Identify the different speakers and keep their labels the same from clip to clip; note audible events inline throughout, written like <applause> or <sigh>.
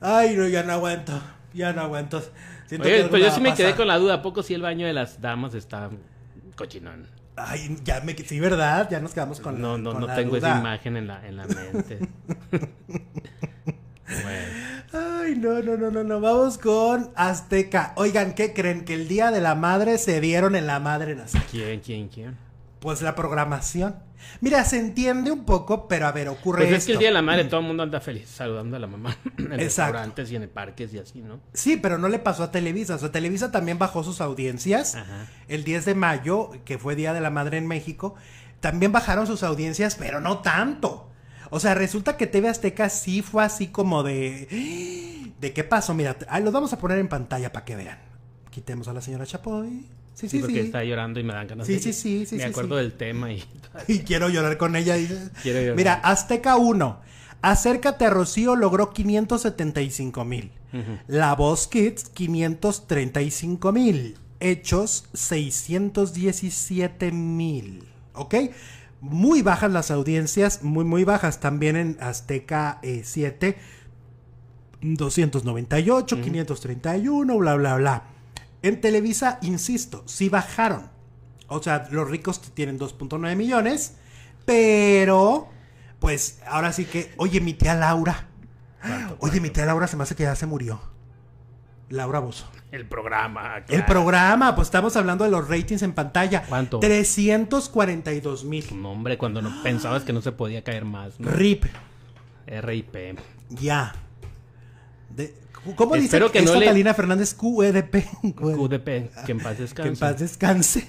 Speaker 1: Ay, no, ya no aguanto. Ya no aguanto. Siento pues yo sí me quedé
Speaker 2: con la duda. ¿A poco si el baño de las damas está
Speaker 1: cochinón? Ay, ya me... Sí, ¿verdad? Ya nos quedamos con no, la No, no, no, tengo esa imagen en la, en la mente. <laughs> Ay, no, no, no, no, no. Vamos con Azteca. Oigan, ¿qué creen? Que el Día de la Madre se dieron en la madre en Azteca. ¿Quién, quién, quién? pues la programación. Mira, se entiende un poco, pero a ver, ocurre Pues es que el Día de la Madre mm. todo el mundo anda feliz saludando a la mamá <laughs> en restaurantes y en parques y así, ¿no? Sí, pero no le pasó a Televisa. O sea, Televisa también bajó sus audiencias. El 10 de mayo, que fue Día de la Madre en México, también bajaron sus audiencias, pero no tanto. O sea, resulta que TV Azteca sí fue así como de... <gasps> ¿De qué pasó? Mira, ah, los vamos a poner en pantalla para que vean. Quitemos a la señora Chapoy. Sí, sí, Porque está
Speaker 2: llorando y me dan ganas. Sí, sí, sí, sí. Me acuerdo del tema <laughs> y... quiero llorar con
Speaker 1: ella. Mira, Azteca 1. Acércate a Rocío logró 575 mil. La Voz Kids 535 mil. Hechos 617 mil. ¿Ok? Muy bajas las audiencias, muy, muy bajas. También en Azteca 7, 298, 531, bla, bla, bla. En Televisa, insisto, sí bajaron. O sea, los ricos tienen 2.9 millones, pero pues ahora sí que, oye, mi tía Laura. Oye, mi tía Laura se me hace que ya se murió.
Speaker 2: Laura Bozo. El programa. El programa,
Speaker 1: pues estamos hablando de los ratings en pantalla. ¿Cuánto? 342
Speaker 2: mil. No, hombre, cuando no pensabas que no se podía caer más. RIP. RIP. Ya. De, ¿Cómo dice que
Speaker 1: Fernández QDP, e e que en paz descanse. Que en paz descanse.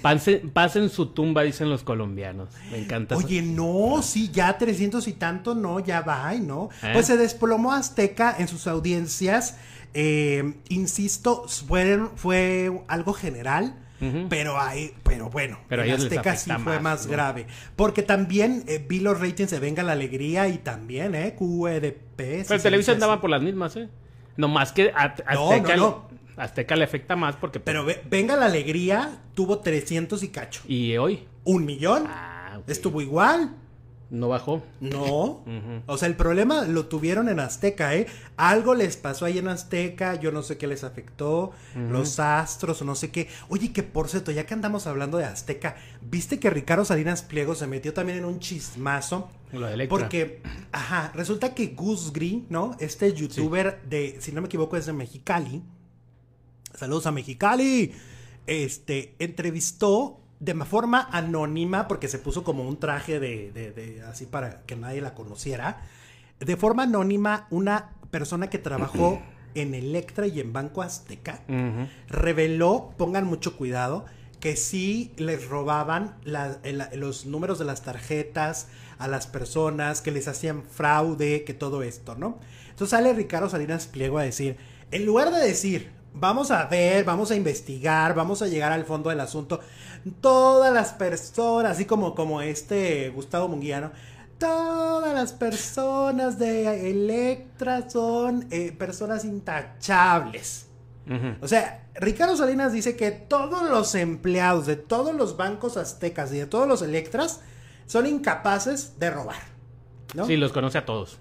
Speaker 2: Pasen su tumba, dicen los colombianos. Me encanta. Oye,
Speaker 1: no, sí, ya 300 y tanto, no, ya va, y no. ¿Eh? Pues se desplomó Azteca en sus audiencias. Eh, insisto, fue, fue algo general. Pero hay, pero bueno, pero Azteca sí fue más, grave. Porque también eh, vi los ratings de Venga la Alegría y también, eh, QEDP. Pero Televisa andaba
Speaker 2: por las mismas, eh más que Azteca, Azteca le afecta más porque... Pero pues, venga la
Speaker 1: alegría, tuvo 300 y cacho. ¿Y hoy? Un millón. Ah, Estuvo igual. No bajó. No. O sea, el problema lo tuvieron en Azteca, ¿eh? Algo les pasó ahí en Azteca, yo no sé qué les afectó, los astros, o no sé qué. Oye, que por cierto, ya que andamos hablando de Azteca, ¿viste que Ricardo Salinas Pliego se metió también en un chismazo? Porque, ajá, resulta que Gus Green, ¿no? Este youtuber de, si no me equivoco, es de Mexicali. Saludos a Mexicali. Este, entrevistó de forma anónima, porque se puso como un traje de, así para que nadie la conociera, de forma anónima una persona que trabajó <clears throat> en Electra y en Banco Azteca reveló, pongan mucho cuidado, que sí les robaban los números de las tarjetas a las personas, que les hacían fraude, que todo esto, ¿no? Entonces sale Ricardo Salinas Pliego a decir, en lugar de decir, vamos a ver, vamos a investigar, vamos a llegar al fondo del asunto. Todas las personas, así como, como este Gustavo Munguiano, todas las personas de Electra son eh, personas intachables. O sea, Ricardo Salinas dice que todos los empleados de todos los bancos aztecas y de todos los Electras son incapaces de robar. Sí,
Speaker 2: los conoce a todos.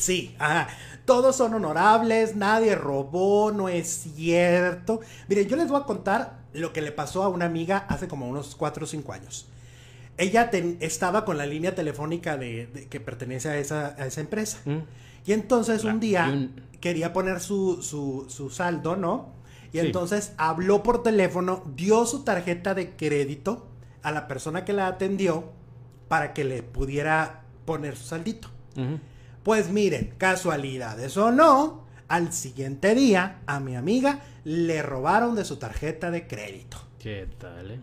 Speaker 1: Sí, ajá. Todos son honorables, nadie robó, no es cierto. Mire, yo les voy a contar lo que le pasó a una amiga hace como unos 4 o 5 años. Ella estaba con la línea telefónica de, que pertenece a esa, empresa. Mm. Y entonces un ah, día quería poner su, saldo, ¿no? Y entonces habló por teléfono, dio su tarjeta de crédito a la persona que la atendió para que le pudiera poner su saldito. Pues miren, casualidades o no, al siguiente día a mi amiga le robaron de su tarjeta de crédito. ¿Qué tal? Eh?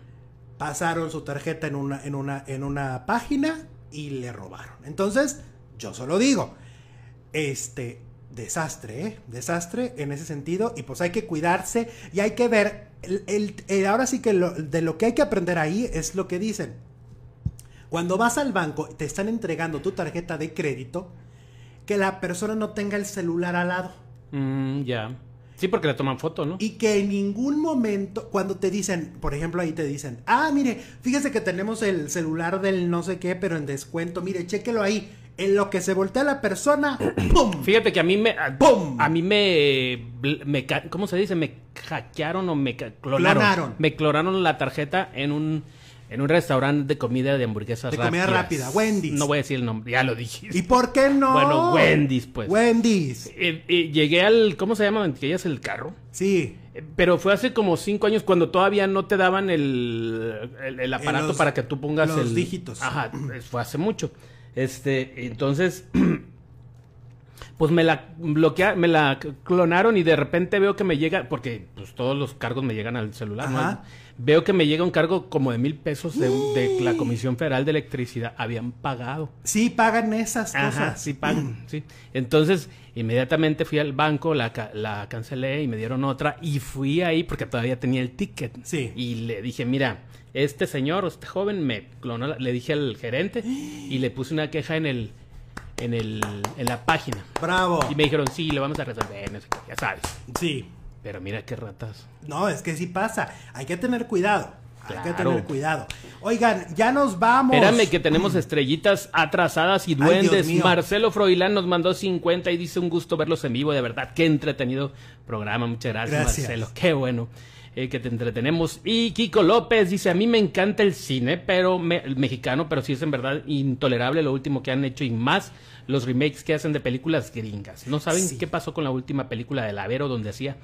Speaker 1: Pasaron su tarjeta en una, en, una, en una página y le robaron. Entonces, yo solo digo, este, desastre, ¿eh? Desastre en ese sentido. Y pues hay que cuidarse y hay que ver. El, ahora sí que lo, de lo que hay que aprender ahí es lo que dicen. Cuando vas al banco, te están entregando tu tarjeta de crédito que la persona no tenga el celular al lado. Mm, ya. Sí, porque le toman foto, ¿no? Y que en ningún momento, cuando te dicen, por ejemplo, ahí te dicen, ah, mire, fíjese que tenemos el celular del no sé qué, pero en descuento, mire, chéquelo ahí. En lo que se voltea la persona, <clears throat> ¡pum!
Speaker 2: Fíjate que a mí me. A, ¡Pum! A mí me, ¿Cómo se dice? Me hackearon o me clonaron. clonaron. Me clonaron la tarjeta en un en un restaurante de comida de hamburguesas De comida rápida, Wendy's. No voy a decir el nombre, ya lo dijiste. ¿Y por qué no? Bueno, Wendy's, pues. Wendy's. Eh, eh, llegué al, ¿cómo se llama? Que es el carro. Sí. Eh, pero fue hace como cinco años cuando todavía no te daban el, el, aparato para que tú pongas los dígitos. Ajá, fue hace mucho. Este, entonces <clears throat> pues me la bloquea, me la clonaron y de repente veo que me llega, porque pues todos los cargos me llegan al celular, ¿no? veo que me llega un cargo como de mil pesos de, la Comisión Federal de Electricidad, habían pagado. Sí, pagan esas cosas. Ajá, sí pagan, <clears throat> sí. Entonces, inmediatamente fui al banco, la, la cancelé y me dieron otra y fui ahí porque todavía tenía el ticket. Sí. Y le dije, mira, este señor, este joven me clonó, le dije al gerente <gasps> y le puse una queja en el en, el, en la página. Bravo. Y me dijeron, sí, lo vamos a resolver, ya sabes. Sí. Pero mira qué ratas.
Speaker 1: No, es que sí pasa. Hay que tener cuidado. Hay que tener cuidado. Oigan, ya nos vamos. Espérame que tenemos
Speaker 2: estrellitas atrasadas y duendes. Marcelo Froilán nos mandó 50 y dice un gusto verlos en vivo, de verdad. Qué entretenido programa. Muchas gracias. Marcelo. Qué bueno. Eh, que te entretenemos. Y Kiko López dice, a mí me encanta el cine, pero mexicano, pero sí es en verdad intolerable lo último que han hecho y más los remakes que hacen de películas gringas. ¿No saben qué pasó con la última película de Lavero donde hacía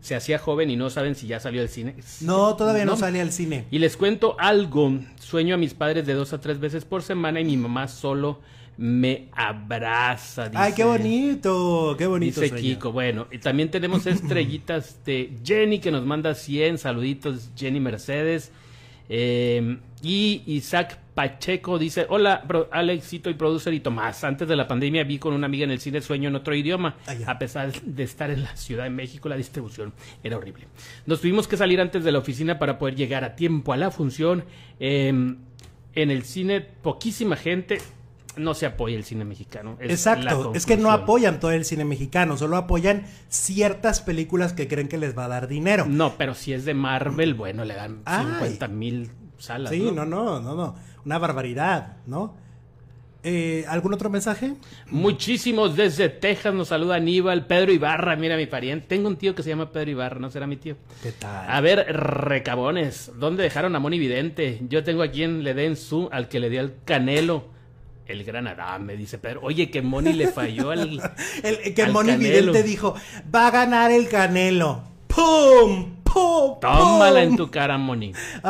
Speaker 2: se hacía joven y no saben si ya salió al cine.
Speaker 1: No, todavía no, no, sale al cine.
Speaker 2: Y les cuento algo. Sueño a mis padres de dos a tres veces por semana y mi mamá solo me abraza. Dice, ¡Ay, qué
Speaker 1: bonito! ¡Qué bonito! Dice Kiko.
Speaker 2: Bueno, y también tenemos estrellitas de Jenny que nos manda 100 saluditos, Jenny Mercedes. Em, y Isaac Pacheco dice, hola Alexito y producer y Tomás, antes de la pandemia vi con una amiga en el cine Sueño en otro idioma, a pesar de estar en la Ciudad de México la distribución era horrible. Nos tuvimos que salir antes de la oficina para poder llegar a tiempo a la función. Em, en el cine poquísima gente, no se apoya el cine mexicano. Exacto, es que
Speaker 1: no apoyan todo el cine mexicano, solo apoyan ciertas películas que creen que les va a dar dinero. No, pero si es de Marvel, bueno, le dan 50 mil salas. Sí, ¿no? no, no, no, una barbaridad, ¿no?
Speaker 2: Eh, ¿Algún otro mensaje? Muchísimos desde Texas nos saluda Aníbal, Pedro Ibarra, mira mi pariente. Tengo un tío que se llama Pedro Ibarra, ¿no será mi tío? ¿Qué tal? A ver, recabones, ¿dónde dejaron a Moni Vidente? Yo tengo a quien le den su, al que le dio el canelo el gran me dice Pedro. Oye, que Moni le falló al. <laughs> el,
Speaker 1: que Moni Canelo. dijo: Va a ganar el Canelo. ¡Pum! ¡Pum! ¡Pum! Tómala en
Speaker 2: tu cara, Moni. <laughs>